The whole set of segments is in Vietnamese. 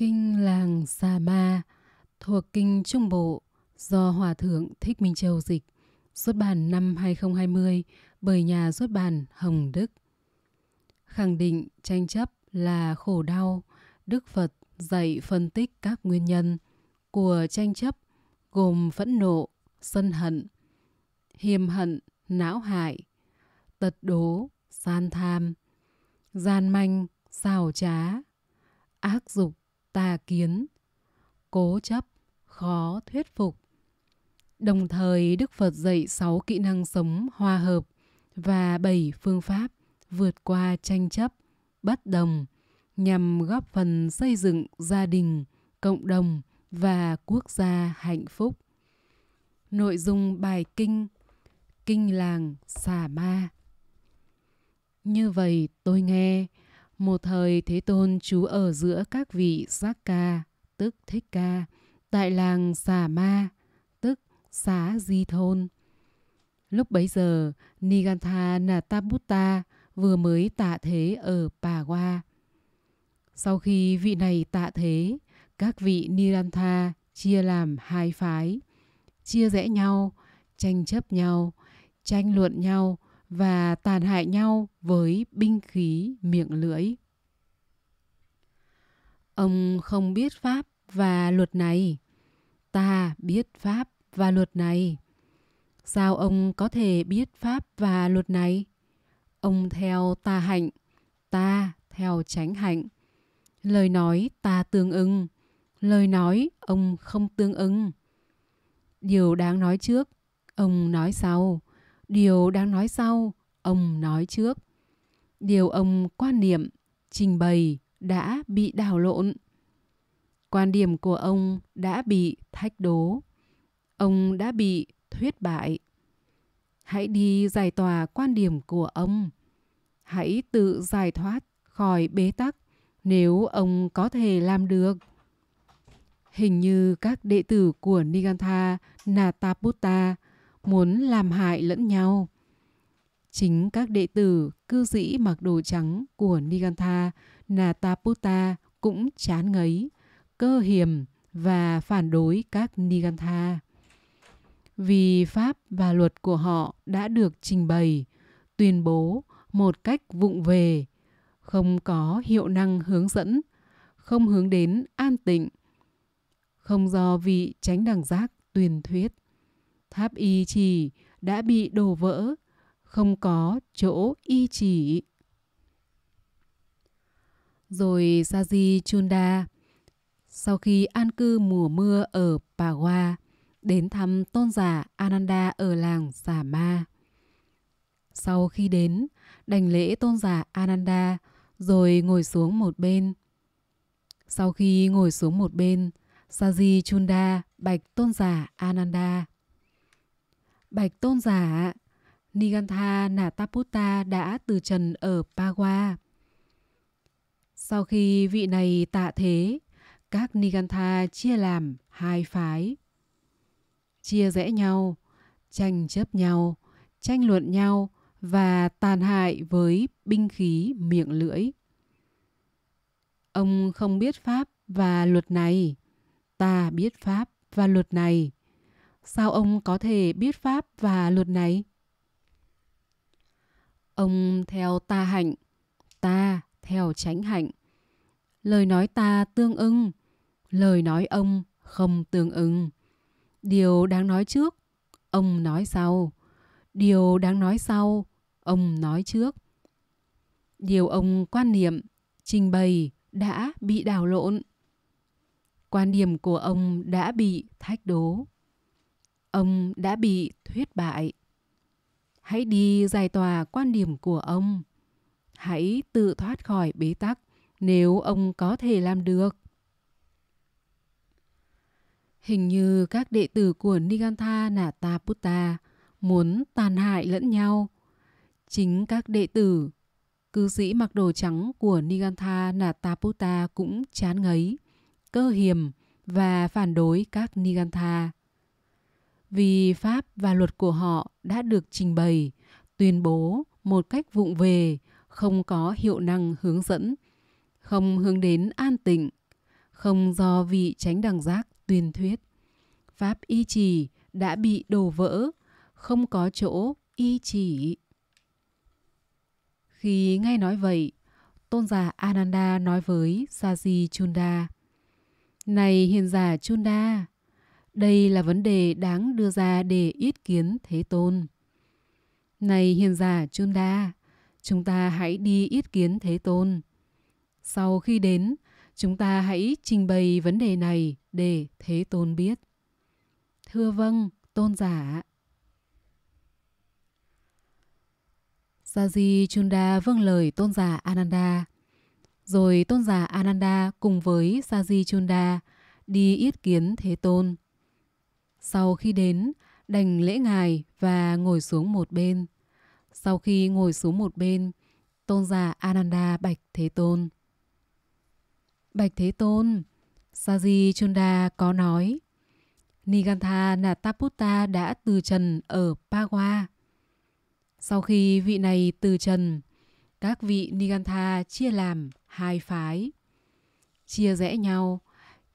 Kinh làng Sa Ma thuộc Kinh Trung Bộ do Hòa Thượng Thích Minh Châu dịch, xuất bản năm 2020 bởi nhà xuất bản Hồng Đức. Khẳng định tranh chấp là khổ đau, Đức Phật dạy phân tích các nguyên nhân của tranh chấp gồm phẫn nộ, sân hận, hiềm hận, não hại, tật đố, san tham, gian manh, xào trá, ác dục, tà kiến cố chấp khó thuyết phục đồng thời đức phật dạy sáu kỹ năng sống hòa hợp và bảy phương pháp vượt qua tranh chấp bất đồng nhằm góp phần xây dựng gia đình cộng đồng và quốc gia hạnh phúc nội dung bài kinh kinh làng xà ma như vậy tôi nghe một thời Thế Tôn trú ở giữa các vị Giác Ca, tức Thích Ca, tại làng Xà Ma, tức Xá Di Thôn. Lúc bấy giờ, Nigantha Natabutta vừa mới tạ thế ở Pawa. Sau khi vị này tạ thế, các vị Nirantha chia làm hai phái, chia rẽ nhau, tranh chấp nhau, tranh luận nhau và tàn hại nhau với binh khí miệng lưỡi. Ông không biết pháp và luật này. Ta biết pháp và luật này. Sao ông có thể biết pháp và luật này? Ông theo ta hạnh, ta theo tránh hạnh. Lời nói ta tương ưng, lời nói ông không tương ưng. Điều đáng nói trước, ông nói sau. Điều đáng nói sau, ông nói trước. Điều ông quan niệm, trình bày, đã bị đảo lộn quan điểm của ông đã bị thách đố ông đã bị thuyết bại hãy đi giải tỏa quan điểm của ông hãy tự giải thoát khỏi bế tắc nếu ông có thể làm được hình như các đệ tử của nigantha nataputta muốn làm hại lẫn nhau chính các đệ tử cư sĩ mặc đồ trắng của nigantha Nataputta cũng chán ngấy, cơ hiểm và phản đối các Nigantha. Vì pháp và luật của họ đã được trình bày, tuyên bố một cách vụng về, không có hiệu năng hướng dẫn, không hướng đến an tịnh, không do vị tránh đẳng giác tuyên thuyết. Tháp y trì đã bị đổ vỡ, không có chỗ y trì rồi Saji Chunda. Sau khi an cư mùa mưa ở Pawa, đến thăm tôn giả Ananda ở làng Xà Ma. Sau khi đến, đành lễ tôn giả Ananda rồi ngồi xuống một bên. Sau khi ngồi xuống một bên, Saji Chunda bạch tôn giả Ananda. Bạch tôn giả, Nigantha Nataputta đã từ trần ở Pawa. Sau khi vị này tạ thế, các Nigantha chia làm hai phái. Chia rẽ nhau, tranh chấp nhau, tranh luận nhau và tàn hại với binh khí miệng lưỡi. Ông không biết pháp và luật này, ta biết pháp và luật này. Sao ông có thể biết pháp và luật này? Ông theo ta hạnh, ta theo tránh hạnh lời nói ta tương ưng, lời nói ông không tương ưng. Điều đáng nói trước, ông nói sau. Điều đáng nói sau, ông nói trước. Điều ông quan niệm, trình bày đã bị đảo lộn. Quan điểm của ông đã bị thách đố. Ông đã bị thuyết bại. Hãy đi giải tỏa quan điểm của ông. Hãy tự thoát khỏi bế tắc nếu ông có thể làm được. Hình như các đệ tử của Nigantha Nataputta muốn tàn hại lẫn nhau. Chính các đệ tử, cư sĩ mặc đồ trắng của Nigantha Nataputta cũng chán ngấy, cơ hiểm và phản đối các Nigantha. Vì pháp và luật của họ đã được trình bày, tuyên bố một cách vụng về, không có hiệu năng hướng dẫn không hướng đến an tịnh, không do vị tránh đẳng giác tuyên thuyết. Pháp y trì đã bị đổ vỡ, không có chỗ y trì. Khi nghe nói vậy, tôn giả Ananda nói với Saji Chunda. Này hiền giả Chunda, đây là vấn đề đáng đưa ra để ít kiến Thế Tôn. Này hiền giả Chunda, chúng ta hãy đi ít kiến Thế Tôn. Sau khi đến, chúng ta hãy trình bày vấn đề này để Thế Tôn biết. Thưa vâng, Tôn giả. sa di Chunda vâng lời Tôn giả Ananda. Rồi Tôn giả Ananda cùng với sa di Chunda đi yết kiến Thế Tôn. Sau khi đến, đành lễ ngài và ngồi xuống một bên. Sau khi ngồi xuống một bên, Tôn giả Ananda bạch Thế Tôn. Bạch Thế Tôn, Saji Chunda có nói, Nigantha Nataputta đã từ trần ở Pawa. Sau khi vị này từ trần, các vị Nigantha chia làm hai phái. Chia rẽ nhau,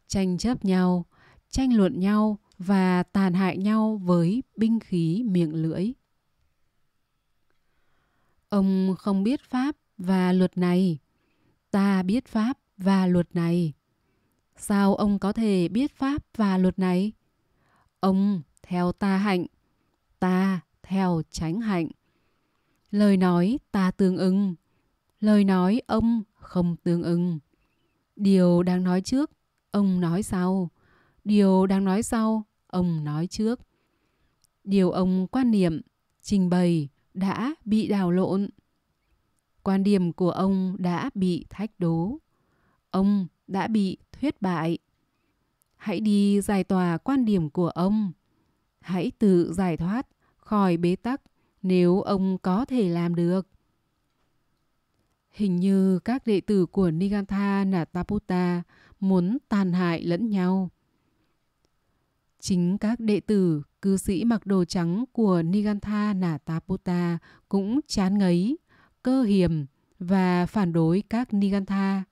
tranh chấp nhau, tranh luận nhau và tàn hại nhau với binh khí miệng lưỡi. Ông không biết Pháp và luật này. Ta biết Pháp và luật này. Sao ông có thể biết pháp và luật này? Ông theo ta hạnh, ta theo tránh hạnh. Lời nói ta tương ứng lời nói ông không tương ứng Điều đang nói trước, ông nói sau. Điều đang nói sau, ông nói trước. Điều ông quan niệm, trình bày đã bị đảo lộn. Quan điểm của ông đã bị thách đố ông đã bị thuyết bại. Hãy đi giải tỏa quan điểm của ông. Hãy tự giải thoát khỏi bế tắc nếu ông có thể làm được. Hình như các đệ tử của Nigantha Nataputta muốn tàn hại lẫn nhau. Chính các đệ tử cư sĩ mặc đồ trắng của Nigantha Nataputta cũng chán ngấy, cơ hiểm và phản đối các Nigantha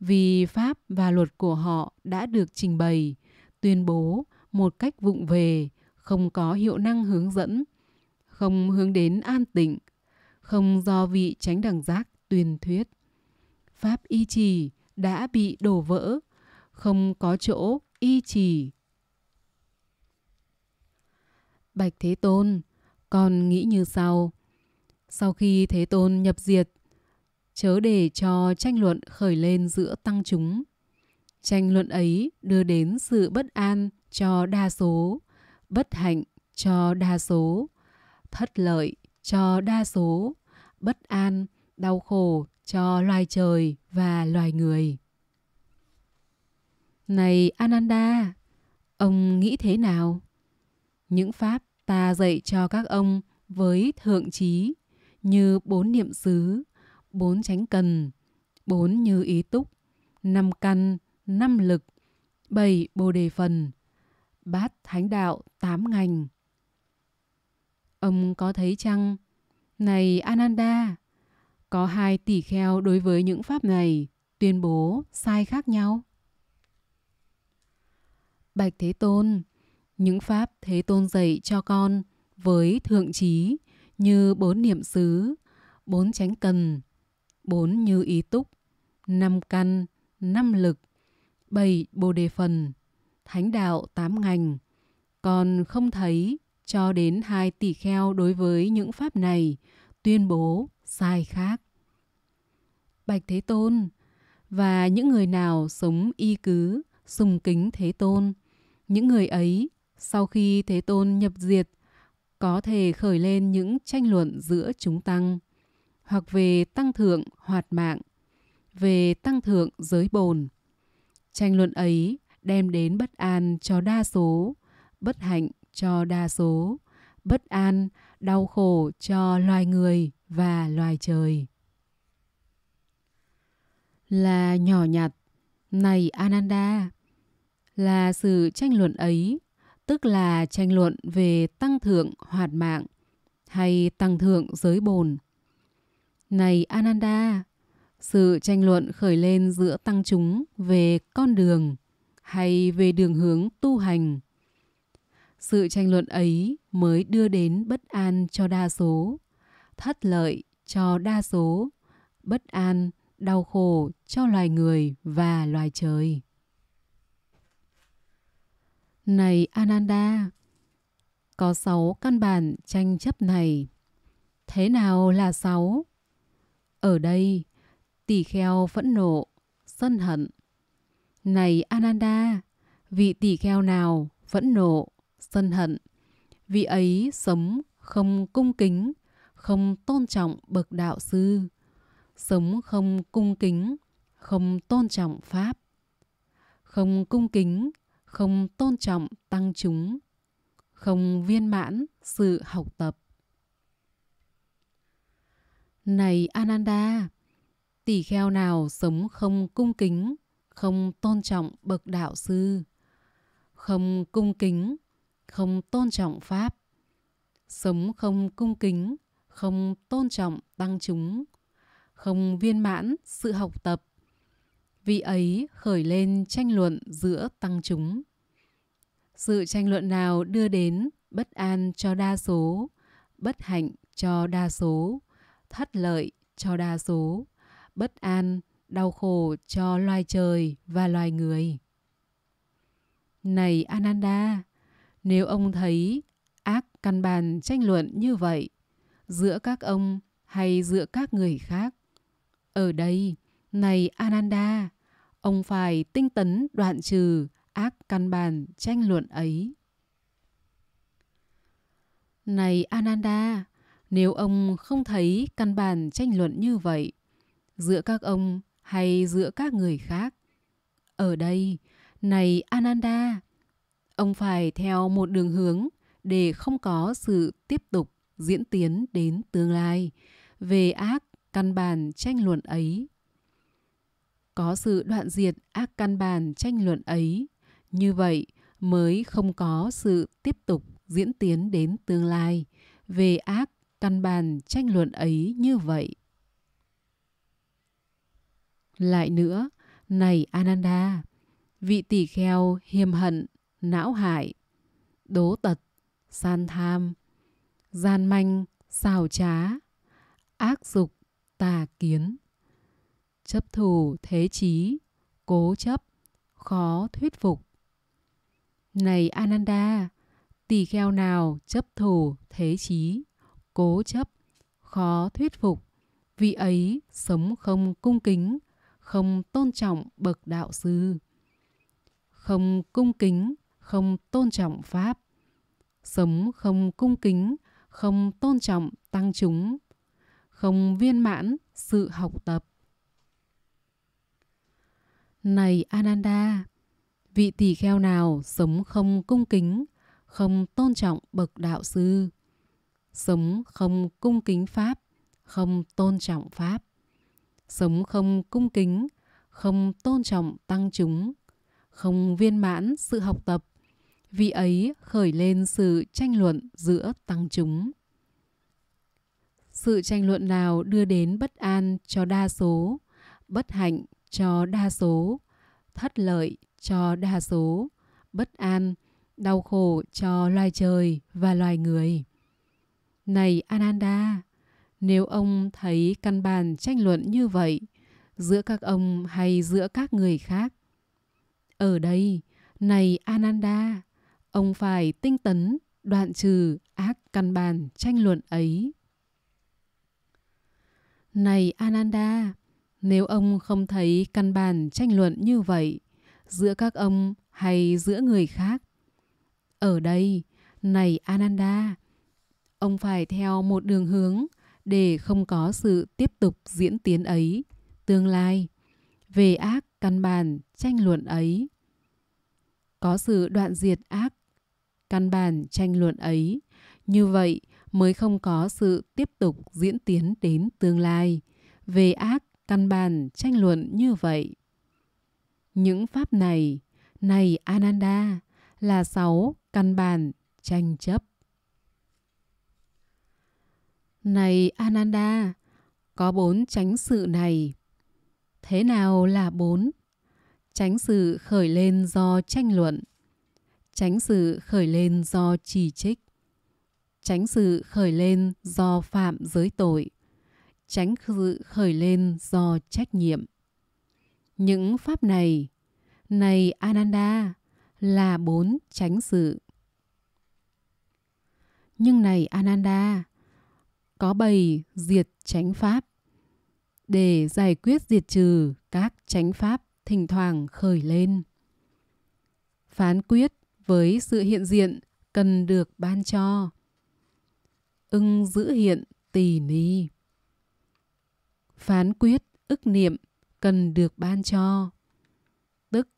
vì pháp và luật của họ đã được trình bày tuyên bố một cách vụng về không có hiệu năng hướng dẫn không hướng đến an tịnh không do vị tránh đẳng giác tuyên thuyết pháp y trì đã bị đổ vỡ không có chỗ y trì bạch thế tôn con nghĩ như sau sau khi thế tôn nhập diệt chớ để cho tranh luận khởi lên giữa tăng chúng. Tranh luận ấy đưa đến sự bất an cho đa số, bất hạnh cho đa số, thất lợi cho đa số, bất an, đau khổ cho loài trời và loài người. Này Ananda, ông nghĩ thế nào? Những pháp ta dạy cho các ông với thượng trí như bốn niệm xứ, bốn tránh cần, bốn như ý túc, năm căn, năm lực, bảy bồ đề phần, bát thánh đạo tám ngành. Ông có thấy chăng? Này Ananda, có hai tỷ kheo đối với những pháp này tuyên bố sai khác nhau. Bạch Thế Tôn, những pháp Thế Tôn dạy cho con với thượng trí như bốn niệm xứ, bốn tránh cần, 4. Như ý túc 5. Căn 5. Lực 7. Bồ đề phần Thánh đạo 8 ngành Còn không thấy cho đến hai tỷ kheo đối với những pháp này tuyên bố sai khác. Bạch Thế Tôn và những người nào sống y cứ, sùng kính Thế Tôn, những người ấy sau khi Thế Tôn nhập diệt có thể khởi lên những tranh luận giữa chúng tăng hoặc về tăng thượng hoạt mạng, về tăng thượng giới bồn. Tranh luận ấy đem đến bất an cho đa số, bất hạnh cho đa số, bất an, đau khổ cho loài người và loài trời. Là nhỏ nhặt, này Ananda, là sự tranh luận ấy, tức là tranh luận về tăng thượng hoạt mạng hay tăng thượng giới bồn này Ananda, sự tranh luận khởi lên giữa tăng chúng về con đường hay về đường hướng tu hành. Sự tranh luận ấy mới đưa đến bất an cho đa số, thất lợi cho đa số, bất an, đau khổ cho loài người và loài trời. Này Ananda, có sáu căn bản tranh chấp này. Thế nào là sáu? Ở đây, tỳ kheo phẫn nộ, sân hận. Này Ananda, vị tỳ kheo nào phẫn nộ, sân hận, vị ấy sống không cung kính, không tôn trọng bậc đạo sư, sống không cung kính, không tôn trọng pháp, không cung kính, không tôn trọng tăng chúng, không viên mãn sự học tập. Này Ananda, tỷ kheo nào sống không cung kính, không tôn trọng bậc đạo sư, không cung kính, không tôn trọng Pháp, sống không cung kính, không tôn trọng tăng chúng, không viên mãn sự học tập. Vì ấy khởi lên tranh luận giữa tăng chúng. Sự tranh luận nào đưa đến bất an cho đa số, bất hạnh cho đa số, thất lợi cho đa số, bất an, đau khổ cho loài trời và loài người. Này Ananda, nếu ông thấy ác căn bàn tranh luận như vậy giữa các ông hay giữa các người khác, ở đây, này Ananda, ông phải tinh tấn đoạn trừ ác căn bàn tranh luận ấy. Này Ananda, nếu ông không thấy căn bản tranh luận như vậy giữa các ông hay giữa các người khác ở đây này ananda ông phải theo một đường hướng để không có sự tiếp tục diễn tiến đến tương lai về ác căn bản tranh luận ấy có sự đoạn diệt ác căn bản tranh luận ấy như vậy mới không có sự tiếp tục diễn tiến đến tương lai về ác căn bàn tranh luận ấy như vậy lại nữa này ananda vị tỳ kheo hiềm hận não hại đố tật san tham gian manh xào trá ác dục tà kiến chấp thủ thế chí cố chấp khó thuyết phục này ananda tỳ kheo nào chấp thủ thế chí cố chấp, khó thuyết phục. Vì ấy sống không cung kính, không tôn trọng bậc đạo sư. Không cung kính, không tôn trọng Pháp. Sống không cung kính, không tôn trọng tăng chúng. Không viên mãn sự học tập. Này Ananda, vị tỳ kheo nào sống không cung kính, không tôn trọng bậc đạo sư, sống không cung kính pháp không tôn trọng pháp sống không cung kính không tôn trọng tăng chúng không viên mãn sự học tập vì ấy khởi lên sự tranh luận giữa tăng chúng sự tranh luận nào đưa đến bất an cho đa số bất hạnh cho đa số thất lợi cho đa số bất an đau khổ cho loài trời và loài người này Ananda, nếu ông thấy căn bàn tranh luận như vậy giữa các ông hay giữa các người khác, ở đây, này Ananda, ông phải tinh tấn đoạn trừ ác căn bàn tranh luận ấy. Này Ananda, nếu ông không thấy căn bàn tranh luận như vậy giữa các ông hay giữa người khác, ở đây, này Ananda, Ông phải theo một đường hướng để không có sự tiếp tục diễn tiến ấy, tương lai, về ác căn bản tranh luận ấy. Có sự đoạn diệt ác căn bản tranh luận ấy, như vậy mới không có sự tiếp tục diễn tiến đến tương lai, về ác căn bản tranh luận như vậy. Những pháp này, này Ananda, là sáu căn bản tranh chấp. Này Ananda, có bốn tránh sự này. Thế nào là bốn? Tránh sự khởi lên do tranh luận. Tránh sự khởi lên do chỉ trích. Tránh sự khởi lên do phạm giới tội. Tránh sự khởi lên do trách nhiệm. Những pháp này, này Ananda, là bốn tránh sự. Nhưng này Ananda, có bày diệt chánh pháp. Để giải quyết diệt trừ các chánh pháp thỉnh thoảng khởi lên. Phán quyết với sự hiện diện cần được ban cho. Ưng giữ hiện tỳ ni. Phán quyết ức niệm cần được ban cho. Tức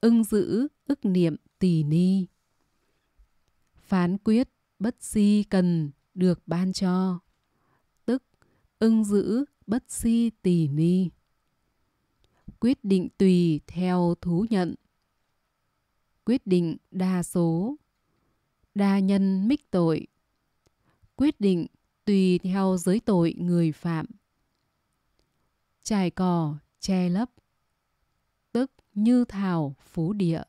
ưng giữ ức niệm tỳ ni. Phán quyết bất si cần được ban cho ưng giữ bất si tỳ ni quyết định tùy theo thú nhận quyết định đa số đa nhân mích tội quyết định tùy theo giới tội người phạm trải cò che lấp tức như thảo phú địa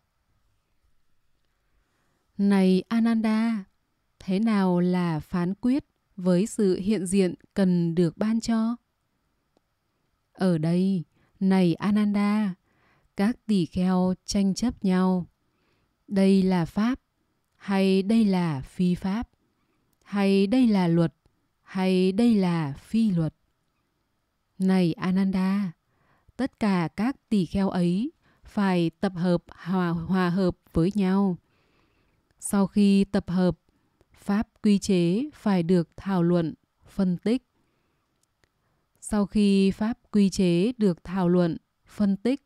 này ananda thế nào là phán quyết với sự hiện diện cần được ban cho. Ở đây, này Ananda, các tỷ kheo tranh chấp nhau. Đây là pháp, hay đây là phi pháp, hay đây là luật, hay đây là phi luật. Này Ananda, tất cả các tỷ kheo ấy phải tập hợp hòa, hòa hợp với nhau. Sau khi tập hợp pháp quy chế phải được thảo luận phân tích sau khi pháp quy chế được thảo luận phân tích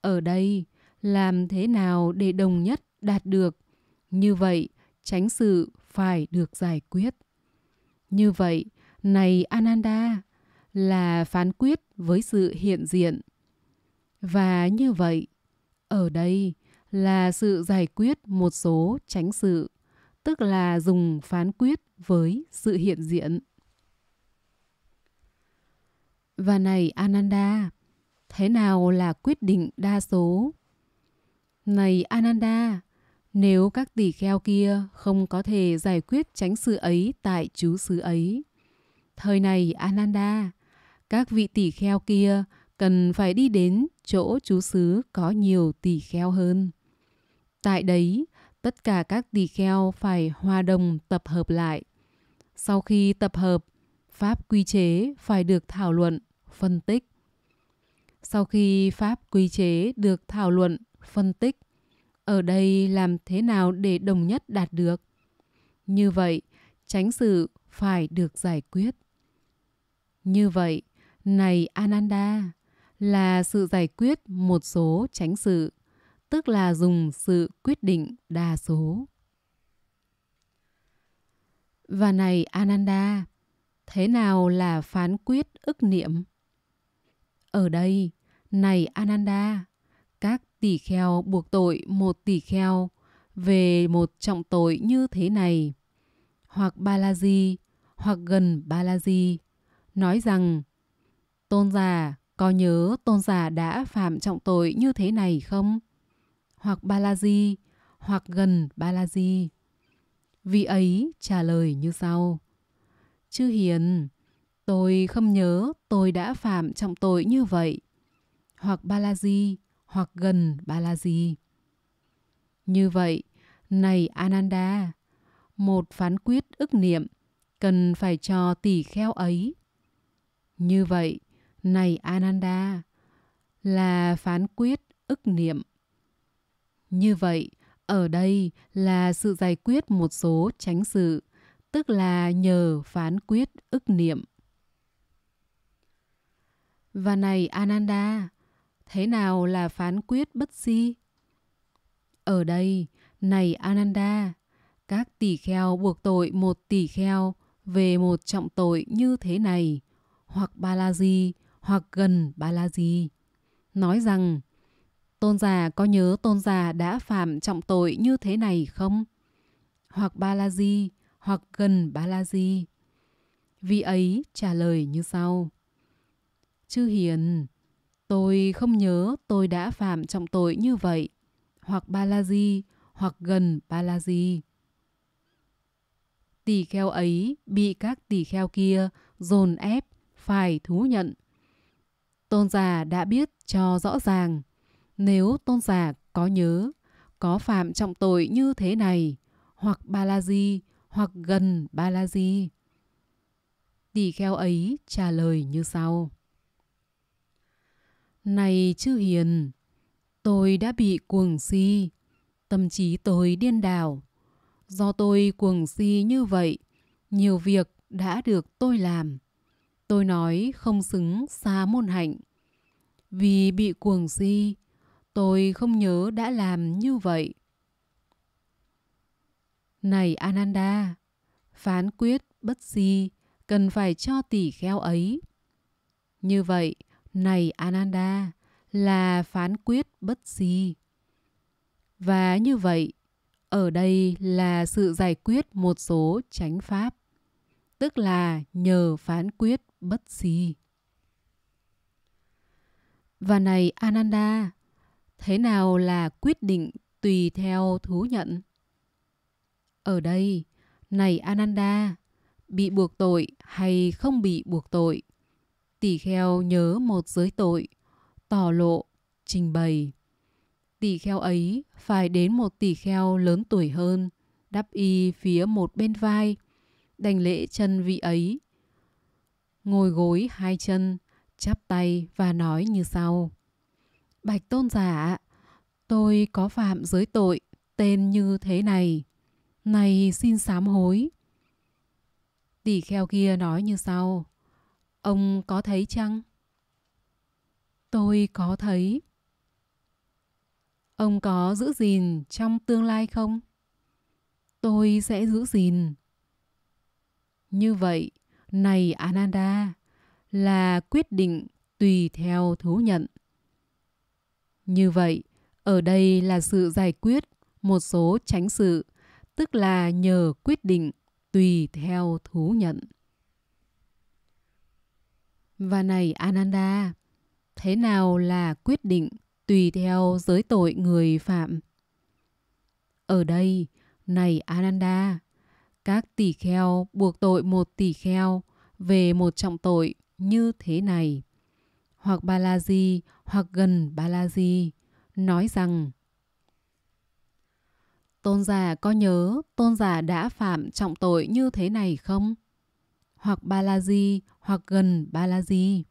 ở đây làm thế nào để đồng nhất đạt được như vậy tránh sự phải được giải quyết như vậy này ananda là phán quyết với sự hiện diện và như vậy ở đây là sự giải quyết một số tránh sự tức là dùng phán quyết với sự hiện diện. Và này Ananda, thế nào là quyết định đa số? Này Ananda, nếu các tỷ kheo kia không có thể giải quyết tránh sự ấy tại chú xứ ấy, thời này Ananda, các vị tỷ kheo kia cần phải đi đến chỗ chú xứ có nhiều tỷ kheo hơn. Tại đấy, tất cả các tỳ kheo phải hòa đồng tập hợp lại. Sau khi tập hợp, pháp quy chế phải được thảo luận, phân tích. Sau khi pháp quy chế được thảo luận, phân tích, ở đây làm thế nào để đồng nhất đạt được? Như vậy, tránh sự phải được giải quyết. Như vậy, này Ananda, là sự giải quyết một số tránh sự tức là dùng sự quyết định đa số. Và này Ananda, thế nào là phán quyết ức niệm? Ở đây, này Ananda, các tỷ kheo buộc tội một tỷ kheo về một trọng tội như thế này, hoặc ba la di hoặc gần ba la di nói rằng Tôn giả, có nhớ tôn giả đã phạm trọng tội như thế này không? hoặc Balaji hoặc gần Balaji. Vị ấy trả lời như sau. Chư Hiền, tôi không nhớ tôi đã phạm trọng tội như vậy. Hoặc Balaji, hoặc gần Balaji. Như vậy, này Ananda, một phán quyết ức niệm cần phải cho tỷ kheo ấy. Như vậy, này Ananda, là phán quyết ức niệm như vậy, ở đây là sự giải quyết một số tránh sự, tức là nhờ phán quyết ức niệm. Và này Ananda, thế nào là phán quyết bất si? Ở đây, này Ananda, các tỷ kheo buộc tội một tỷ kheo về một trọng tội như thế này, hoặc ba la di, hoặc gần ba la di. Nói rằng, Tôn giả có nhớ tôn giả đã phạm trọng tội như thế này không? Hoặc ba la di, hoặc gần ba la di. Vì ấy trả lời như sau. Chư Hiền, tôi không nhớ tôi đã phạm trọng tội như vậy. Hoặc ba la di, hoặc gần ba la di. Tỳ kheo ấy bị các tỳ kheo kia dồn ép phải thú nhận. Tôn giả đã biết cho rõ ràng nếu tôn giả có nhớ, có phạm trọng tội như thế này, hoặc ba la di, hoặc gần ba la di. Tỳ kheo ấy trả lời như sau. Này chư hiền, tôi đã bị cuồng si, tâm trí tôi điên đảo. Do tôi cuồng si như vậy, nhiều việc đã được tôi làm. Tôi nói không xứng xa môn hạnh. Vì bị cuồng si, Tôi không nhớ đã làm như vậy. Này Ananda, phán quyết bất di cần phải cho tỷ kheo ấy. Như vậy, này Ananda, là phán quyết bất di. Và như vậy, ở đây là sự giải quyết một số chánh pháp, tức là nhờ phán quyết bất di. Và này Ananda, thế nào là quyết định tùy theo thú nhận ở đây này ananda bị buộc tội hay không bị buộc tội tỷ kheo nhớ một giới tội tỏ lộ trình bày tỷ kheo ấy phải đến một tỷ kheo lớn tuổi hơn đắp y phía một bên vai đành lễ chân vị ấy ngồi gối hai chân chắp tay và nói như sau Bạch tôn giả, tôi có phạm giới tội tên như thế này. Này xin sám hối. Tỷ kheo kia nói như sau. Ông có thấy chăng? Tôi có thấy. Ông có giữ gìn trong tương lai không? Tôi sẽ giữ gìn. Như vậy, này Ananda, là quyết định tùy theo thú nhận. Như vậy, ở đây là sự giải quyết một số tránh sự, tức là nhờ quyết định tùy theo thú nhận. Và này Ananda, thế nào là quyết định tùy theo giới tội người phạm? Ở đây, này Ananda, các tỷ kheo buộc tội một tỷ kheo về một trọng tội như thế này hoặc Balaji hoặc gần Balaji, nói rằng Tôn giả có nhớ tôn giả đã phạm trọng tội như thế này không? Hoặc Balaji hoặc gần Balaji.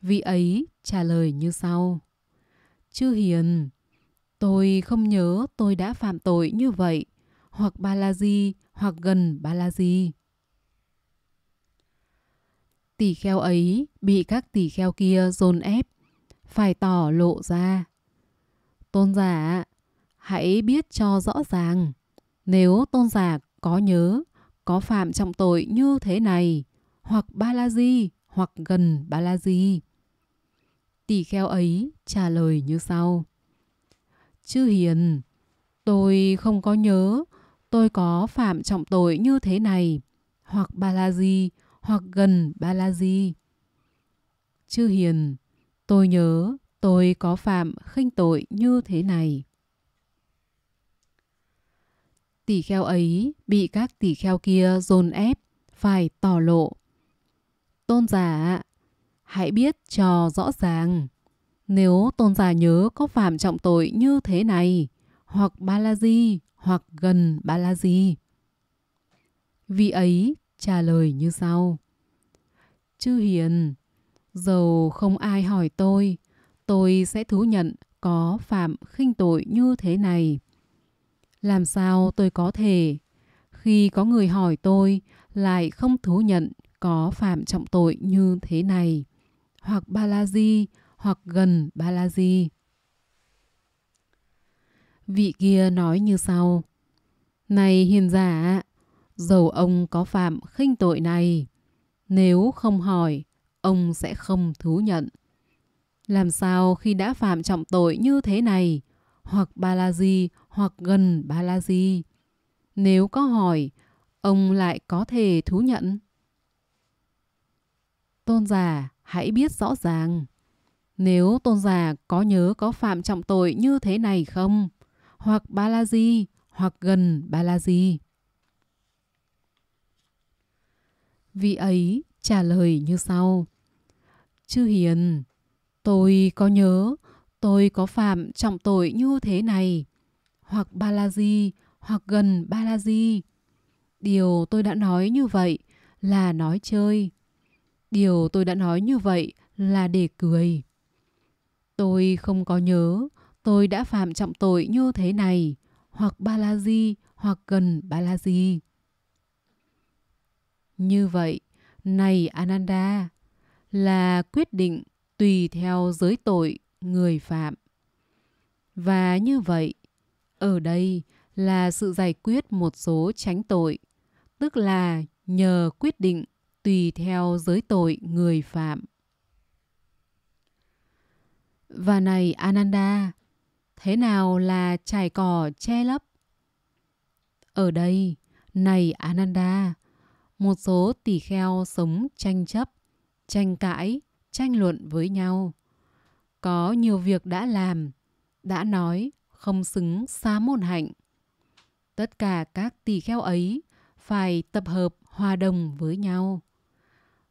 Vị ấy trả lời như sau. Chư Hiền, tôi không nhớ tôi đã phạm tội như vậy, hoặc Balaji hoặc gần Balaji tỷ kheo ấy bị các tỷ kheo kia dồn ép, phải tỏ lộ ra. Tôn giả, hãy biết cho rõ ràng, nếu tôn giả có nhớ, có phạm trọng tội như thế này, hoặc ba la di, hoặc gần ba la di. Tỷ kheo ấy trả lời như sau. Chư hiền, tôi không có nhớ, tôi có phạm trọng tội như thế này, hoặc ba la di, hoặc gần Balaji. Chư hiền, tôi nhớ tôi có phạm khinh tội như thế này. Tỷ kheo ấy bị các tỷ kheo kia dồn ép, phải tỏ lộ. Tôn giả, hãy biết cho rõ ràng. Nếu tôn giả nhớ có phạm trọng tội như thế này, hoặc Balaji, hoặc gần Balaji. Vì ấy, trả lời như sau. Chư Hiền, dầu không ai hỏi tôi, tôi sẽ thú nhận có phạm khinh tội như thế này. Làm sao tôi có thể, khi có người hỏi tôi, lại không thú nhận có phạm trọng tội như thế này, hoặc ba la di, hoặc gần ba la di. Vị kia nói như sau: "Này hiền giả, dầu ông có phạm khinh tội này. Nếu không hỏi, ông sẽ không thú nhận. Làm sao khi đã phạm trọng tội như thế này, hoặc ba la di hoặc gần ba la di, nếu có hỏi, ông lại có thể thú nhận? Tôn giả, hãy biết rõ ràng. Nếu tôn giả có nhớ có phạm trọng tội như thế này không? Hoặc ba la di, hoặc gần ba la di. Vị ấy trả lời như sau. Chư Hiền, tôi có nhớ tôi có phạm trọng tội như thế này, hoặc ba la di, hoặc gần ba la di. Điều tôi đã nói như vậy là nói chơi. Điều tôi đã nói như vậy là để cười. Tôi không có nhớ tôi đã phạm trọng tội như thế này, hoặc ba la di, hoặc gần ba la di. Như vậy, này Ananda, là quyết định tùy theo giới tội người phạm. Và như vậy, ở đây là sự giải quyết một số tránh tội, tức là nhờ quyết định tùy theo giới tội người phạm. Và này Ananda, thế nào là trải cỏ che lấp? Ở đây, này Ananda, một số tỳ kheo sống tranh chấp, tranh cãi, tranh luận với nhau. Có nhiều việc đã làm, đã nói không xứng xá môn hạnh. Tất cả các tỳ kheo ấy phải tập hợp hòa đồng với nhau.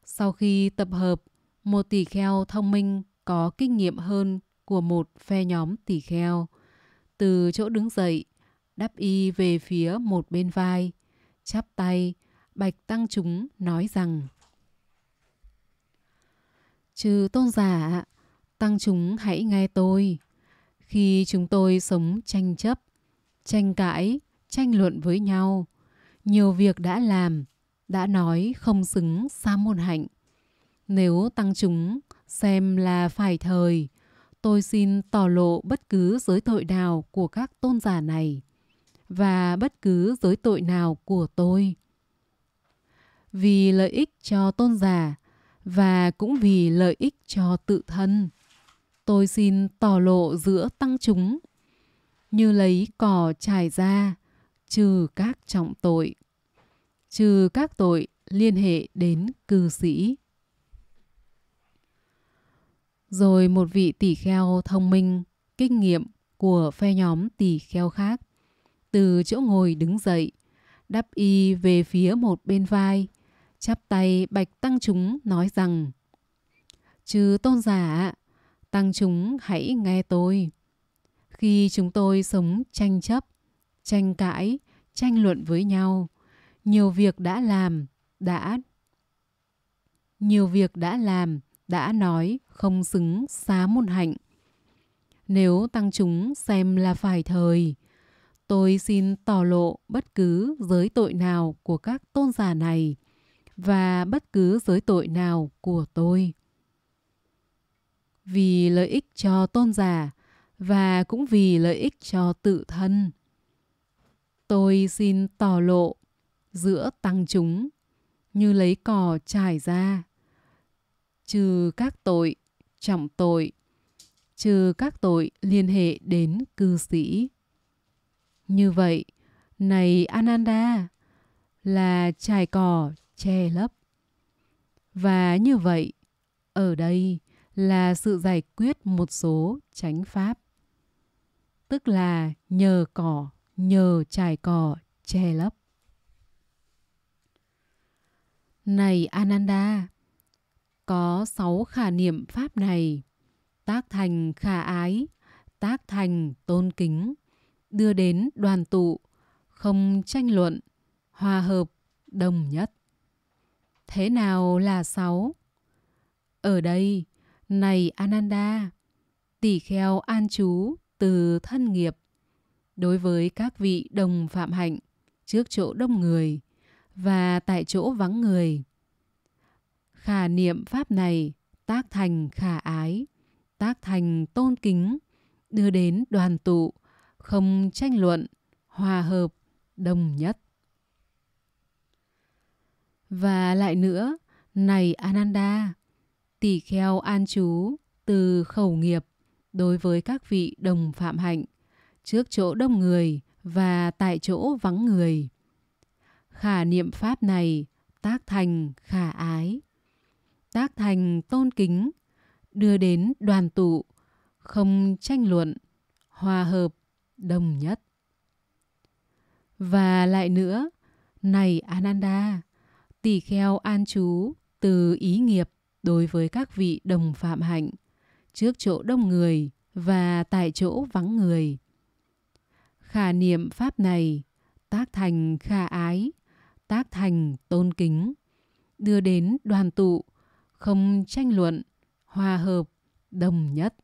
Sau khi tập hợp, một tỳ kheo thông minh có kinh nghiệm hơn của một phe nhóm tỳ kheo. Từ chỗ đứng dậy, đắp y về phía một bên vai, chắp tay, bạch tăng chúng nói rằng Trừ tôn giả, tăng chúng hãy nghe tôi. Khi chúng tôi sống tranh chấp, tranh cãi, tranh luận với nhau, nhiều việc đã làm, đã nói không xứng sa môn hạnh. Nếu tăng chúng xem là phải thời, tôi xin tỏ lộ bất cứ giới tội nào của các tôn giả này và bất cứ giới tội nào của tôi vì lợi ích cho tôn giả và cũng vì lợi ích cho tự thân. Tôi xin tỏ lộ giữa tăng chúng như lấy cỏ trải ra, trừ các trọng tội, trừ các tội liên hệ đến cư sĩ. Rồi một vị tỷ kheo thông minh, kinh nghiệm của phe nhóm tỷ kheo khác, từ chỗ ngồi đứng dậy, đắp y về phía một bên vai, chắp tay bạch tăng chúng nói rằng chư tôn giả, tăng chúng hãy nghe tôi. Khi chúng tôi sống tranh chấp, tranh cãi, tranh luận với nhau, nhiều việc đã làm, đã nhiều việc đã làm, đã nói không xứng xá môn hạnh. Nếu tăng chúng xem là phải thời, tôi xin tỏ lộ bất cứ giới tội nào của các tôn giả này và bất cứ giới tội nào của tôi. Vì lợi ích cho tôn giả và cũng vì lợi ích cho tự thân. Tôi xin tỏ lộ giữa tăng chúng như lấy cỏ trải ra, trừ các tội, trọng tội, trừ các tội liên hệ đến cư sĩ. Như vậy, này Ananda, là trải cỏ che lấp. Và như vậy, ở đây là sự giải quyết một số chánh pháp. Tức là nhờ cỏ, nhờ trải cỏ che lấp. Này Ananda, có sáu khả niệm pháp này, tác thành khả ái, tác thành tôn kính, đưa đến đoàn tụ, không tranh luận, hòa hợp, đồng nhất. Thế nào là sáu? Ở đây, này Ananda, tỷ kheo an chú từ thân nghiệp. Đối với các vị đồng phạm hạnh, trước chỗ đông người và tại chỗ vắng người. Khả niệm pháp này tác thành khả ái, tác thành tôn kính, đưa đến đoàn tụ, không tranh luận, hòa hợp, đồng nhất. Và lại nữa, này Ananda, tỷ kheo an chú từ khẩu nghiệp đối với các vị đồng phạm hạnh trước chỗ đông người và tại chỗ vắng người. Khả niệm pháp này tác thành khả ái, tác thành tôn kính, đưa đến đoàn tụ, không tranh luận, hòa hợp, đồng nhất. Và lại nữa, này Ananda, tỷ kheo an chú từ ý nghiệp đối với các vị đồng phạm hạnh trước chỗ đông người và tại chỗ vắng người khả niệm pháp này tác thành khả ái tác thành tôn kính đưa đến đoàn tụ không tranh luận hòa hợp đồng nhất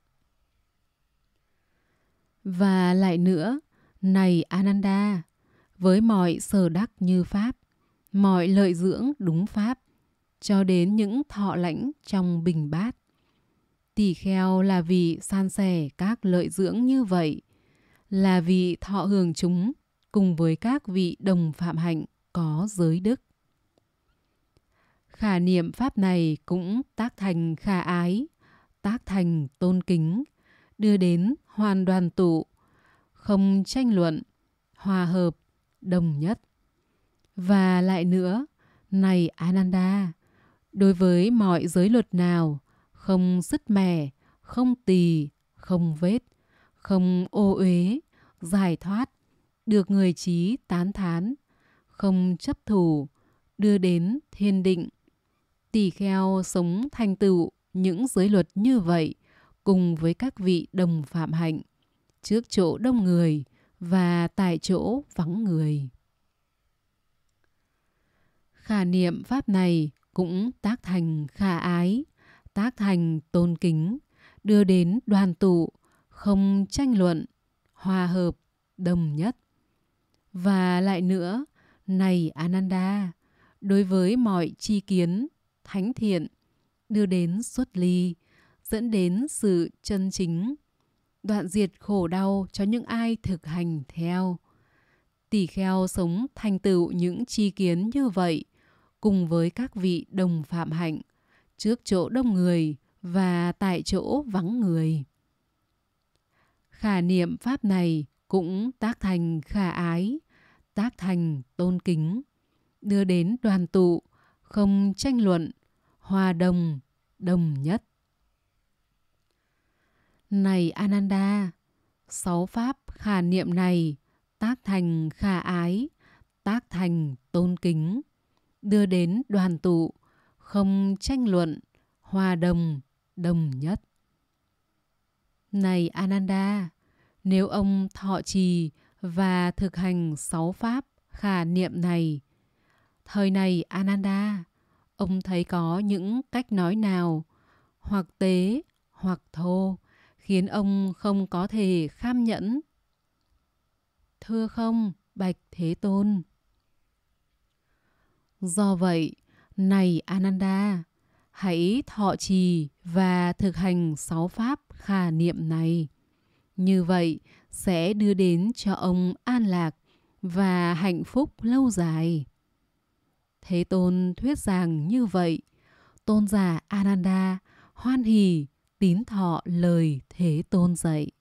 và lại nữa này ananda với mọi sở đắc như pháp mọi lợi dưỡng đúng pháp, cho đến những thọ lãnh trong bình bát. Tỷ kheo là vì san sẻ các lợi dưỡng như vậy, là vì thọ hưởng chúng cùng với các vị đồng phạm hạnh có giới đức. Khả niệm pháp này cũng tác thành khả ái, tác thành tôn kính, đưa đến hoàn đoàn tụ, không tranh luận, hòa hợp, đồng nhất. Và lại nữa, này Ananda, đối với mọi giới luật nào, không sứt mẻ, không tỳ, không vết, không ô uế, giải thoát, được người trí tán thán, không chấp thủ, đưa đến thiên định. Tỳ kheo sống thành tựu những giới luật như vậy cùng với các vị đồng phạm hạnh trước chỗ đông người và tại chỗ vắng người khả niệm pháp này cũng tác thành khả ái, tác thành tôn kính, đưa đến đoàn tụ, không tranh luận, hòa hợp, đồng nhất. Và lại nữa, này Ananda, đối với mọi chi kiến, thánh thiện, đưa đến xuất ly, dẫn đến sự chân chính, đoạn diệt khổ đau cho những ai thực hành theo. Tỷ kheo sống thành tựu những chi kiến như vậy – cùng với các vị đồng phạm hạnh trước chỗ đông người và tại chỗ vắng người. Khả niệm pháp này cũng tác thành khả ái, tác thành tôn kính, đưa đến đoàn tụ, không tranh luận, hòa đồng, đồng nhất. Này Ananda, sáu pháp khả niệm này tác thành khả ái, tác thành tôn kính, đưa đến đoàn tụ, không tranh luận, hòa đồng, đồng nhất. Này Ananda, nếu ông thọ trì và thực hành sáu pháp khả niệm này, thời này Ananda, ông thấy có những cách nói nào hoặc tế hoặc thô khiến ông không có thể kham nhẫn thưa không bạch thế tôn Do vậy, này Ananda, hãy thọ trì và thực hành sáu pháp khả niệm này. Như vậy sẽ đưa đến cho ông an lạc và hạnh phúc lâu dài. Thế Tôn thuyết giảng như vậy, Tôn giả Ananda hoan hỷ tín thọ lời Thế Tôn dạy.